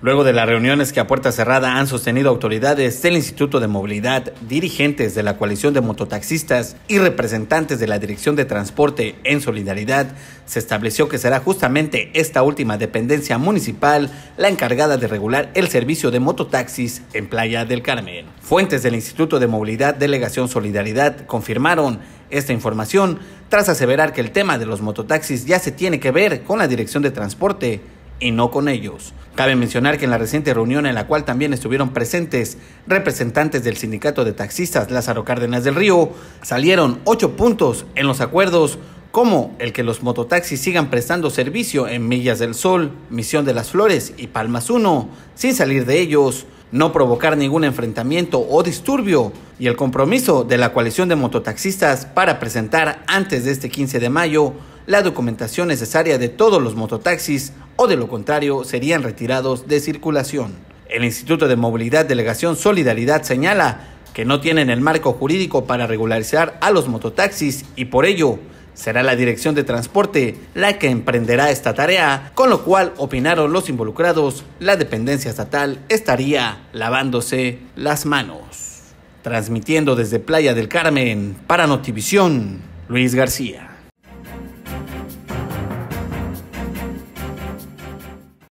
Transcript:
Luego de las reuniones que a puerta cerrada han sostenido autoridades del Instituto de Movilidad, dirigentes de la coalición de mototaxistas y representantes de la Dirección de Transporte en Solidaridad, se estableció que será justamente esta última dependencia municipal la encargada de regular el servicio de mototaxis en Playa del Carmen. Fuentes del Instituto de Movilidad Delegación Solidaridad confirmaron esta información tras aseverar que el tema de los mototaxis ya se tiene que ver con la Dirección de Transporte y no con ellos. Cabe mencionar que en la reciente reunión en la cual también estuvieron presentes representantes del sindicato de taxistas Lázaro Cárdenas del Río, salieron ocho puntos en los acuerdos como el que los mototaxis sigan prestando servicio en Millas del Sol, Misión de las Flores y Palmas 1, sin salir de ellos, no provocar ningún enfrentamiento o disturbio, y el compromiso de la coalición de mototaxistas para presentar antes de este 15 de mayo la documentación necesaria de todos los mototaxis o de lo contrario serían retirados de circulación. El Instituto de Movilidad Delegación Solidaridad señala que no tienen el marco jurídico para regularizar a los mototaxis y por ello será la Dirección de Transporte la que emprenderá esta tarea, con lo cual, opinaron los involucrados, la dependencia estatal estaría lavándose las manos. Transmitiendo desde Playa del Carmen para Notivisión, Luis García.